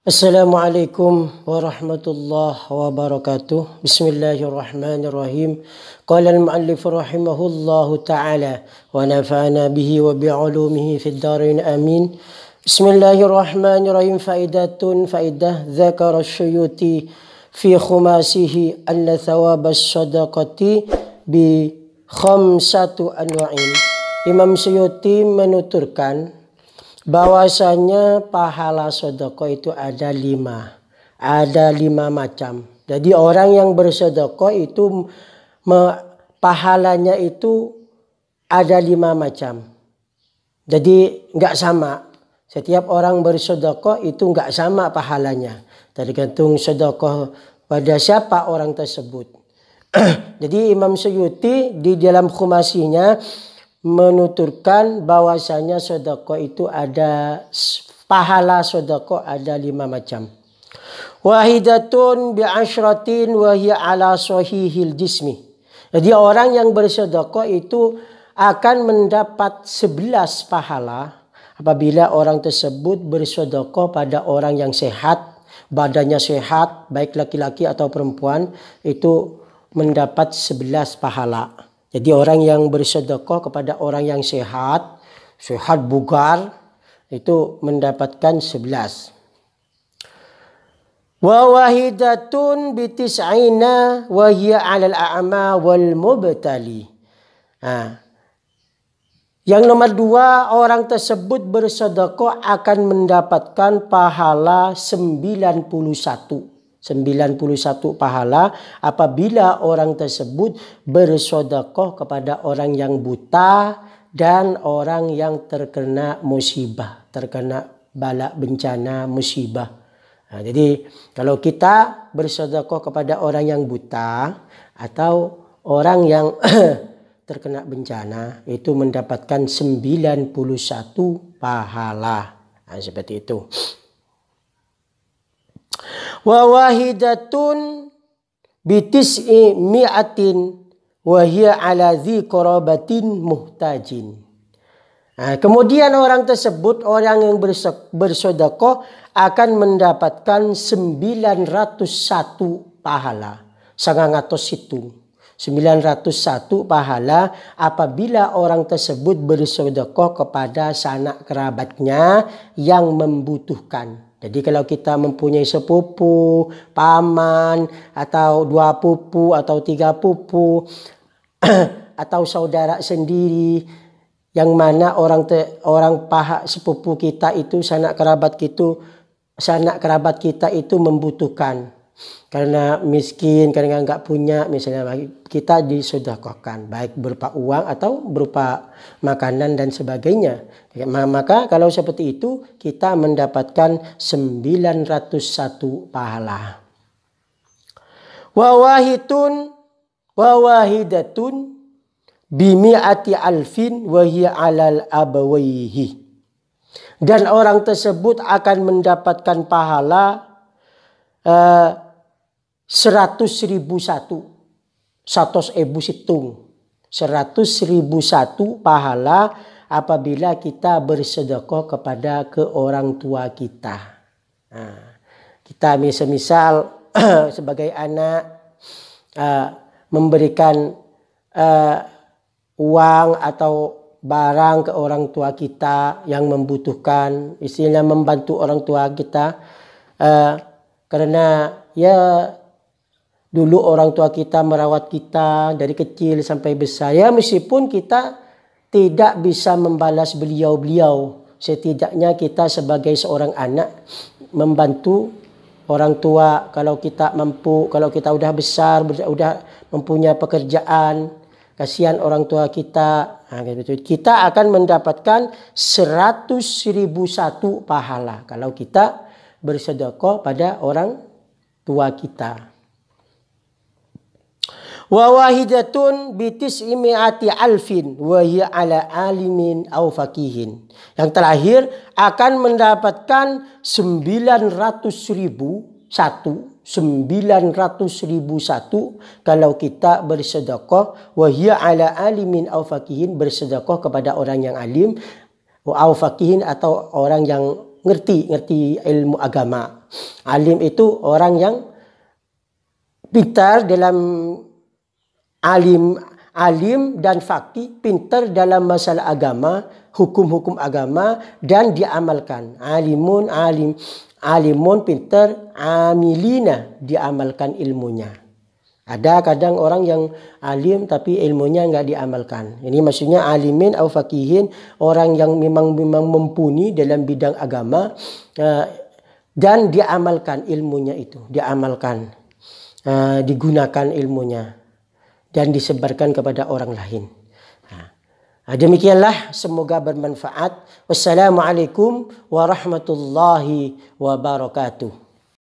السلام عليكم ورحمة الله وبركاته بسم الله الرحمن الرحيم قال المؤلف رحمه الله تعالى ونفعنا به وبعلومه في الدارين آمين بسم الله الرحمن الرحيم فائدة فائدة ذكر الشيوطي في خماسه أن ثواب الصدقة بخمسة أنواع إمام سيوتي منوتركان bahwasanya pahala sodoko itu ada lima ada lima macam jadi orang yang bersodoko itu me, pahalanya itu ada lima macam jadi nggak sama setiap orang bersodoko itu nggak sama pahalanya tergantung sodoko pada siapa orang tersebut jadi Imam Suyuti di dalam khumasinya menuturkan bahwasanya sodako itu ada pahala sodako ada lima macam. Wahidatun bi'ashratin wahia ala sohihil jismi. Jadi orang yang bersodako itu akan mendapat sebelas pahala apabila orang tersebut bersodako pada orang yang sehat, badannya sehat, baik laki-laki atau perempuan, itu mendapat sebelas pahala. Jadi orang yang bersedekah kepada orang yang sehat, sehat bugar, itu mendapatkan sebelas. Wa wahidatun bitis'ina wa hiya 'alal a'ma wal mubtali. yang nomor dua, orang tersebut bersedekah akan mendapatkan pahala 91. 91 pahala apabila orang tersebut bersodakoh kepada orang yang buta dan orang yang terkena musibah, terkena bala bencana musibah. Nah, jadi kalau kita bersodakoh kepada orang yang buta atau orang yang terkena bencana itu mendapatkan 91 pahala. Nah, seperti itu wa wahidatun bitis'i mi'atin wa hiya ala dhi muhtajin. Nah, kemudian orang tersebut, orang yang bersodako akan mendapatkan 901 pahala. Sangat itu. 901 pahala apabila orang tersebut bersodokoh kepada sanak kerabatnya yang membutuhkan. Jadi kalau kita mempunyai sepupu, paman, atau dua pupu, atau tiga pupu, atau saudara sendiri, yang mana orang te, orang paha sepupu kita itu sanak kerabat kita sanak kerabat kita itu membutuhkan karena miskin, karena nggak punya, misalnya kita disodakokan, baik berupa uang atau berupa makanan dan sebagainya. Maka kalau seperti itu kita mendapatkan 901 pahala. Wawahitun wawahidatun bimi'ati alfin wahia alal abawaihi. Dan orang tersebut akan mendapatkan pahala Eh, seratus ribu satu satos ebu situng seratus ribu satu pahala apabila kita bersedekah kepada ke orang tua kita nah, kita misal-misal sebagai anak uh, memberikan uh, uang atau barang ke orang tua kita yang membutuhkan, istilahnya membantu orang tua kita. Uh, karena ya dulu orang tua kita merawat kita dari kecil sampai besar. Ya meskipun kita tidak bisa membalas beliau-beliau. Setidaknya kita sebagai seorang anak membantu orang tua kalau kita mampu, kalau kita udah besar, udah mempunyai pekerjaan, kasihan orang tua kita. Nah, gitu. Kita akan mendapatkan seratus ribu satu pahala kalau kita bersedekah pada orang tua kita. Wa wahidatun bitis imiati alfin wahia ala alimin au fakihin. Yang terakhir akan mendapatkan ratus ribu satu ratus ribu satu kalau kita bersedekah wahia ala alimin au fakihin bersedekah kepada orang yang alim au atau orang yang ngerti, ngerti ilmu agama. Alim itu orang yang pintar dalam alim alim dan fakih, pintar dalam masalah agama, hukum-hukum agama dan diamalkan. Alimun alim, alimun pintar, amilina diamalkan ilmunya. Ada kadang orang yang alim tapi ilmunya nggak diamalkan. Ini maksudnya alimin atau fakihin orang yang memang memang mumpuni dalam bidang agama eh, dan diamalkan ilmunya itu, diamalkan, eh, digunakan ilmunya dan disebarkan kepada orang lain. Nah, ah, demikianlah semoga bermanfaat. Wassalamualaikum warahmatullahi wabarakatuh.